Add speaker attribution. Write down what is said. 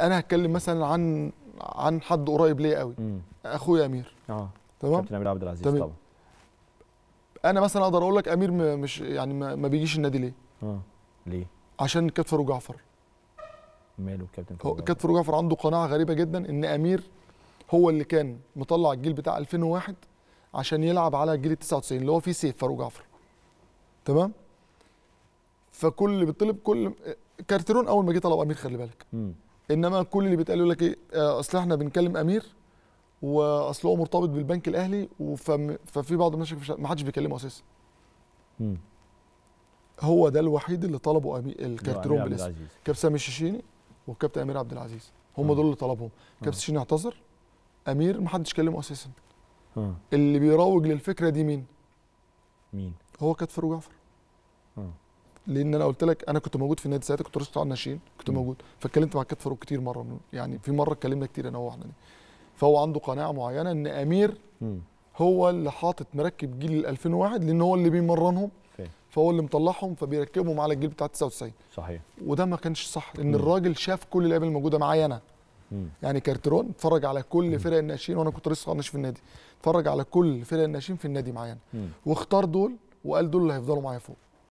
Speaker 1: انا هتكلم مثلا عن عن حد قريب ليا قوي اخويا امير اه تمام كابتن امير عبد العزيز طبعا انا مثلا اقدر اقول لك امير مش يعني ما بيجيش النادي ليه اه ليه عشان كابتن فاروق جعفر ماله كابتن فاروق هو فاروق جعفر عنده قناعه غريبه جدا ان امير هو اللي كان مطلع الجيل بتاع 2001 عشان يلعب على الجيل ال 99 اللي هو فيه سيف فاروق جعفر تمام فكل اللي بيطلب كل كارتيرون اول ما جه طلب امير خلي بالك انما كل اللي بيتقال يقول لك ايه آه، اصل احنا بنكلم امير واصل هو مرتبط بالبنك الاهلي ففي بعض الناس ما حدش بيكلمه اساسا هو ده الوحيد اللي طلبوا الكابتن بالاسم كابتن سامي الشيشيني وكابتن امير عبد العزيز هم دول اللي طلبهم كابتن الشيشيني اعتذر امير ما حدش كلمه اساسا اللي بيروج للفكره دي مين مين هو كتفر جعفر لان انا قلت لك انا كنت موجود في النادي ساعتها كنت رئيس قطاع الناشئين كنت موجود فاتكلمت مع كابتن فاروق كتير مره يعني في مره اتكلمنا كتير انا واحنا فهو عنده قناعه معينه ان امير هو اللي حاطط مركب جيل 2001 لان هو اللي بيمرنهم فهو اللي مطلعهم فبيركبهم على الجيل بتاع 99 صحيح وده ما كانش صح لان الراجل شاف كل اللعيبه الموجوده معايا انا يعني كارترون اتفرج على كل فرق الناشئين وانا كنت لسه ناشئ في النادي اتفرج على كل فرق الناشئين في النادي معايا واختار دول وقال دول اللي هيفضلوا معايا فوق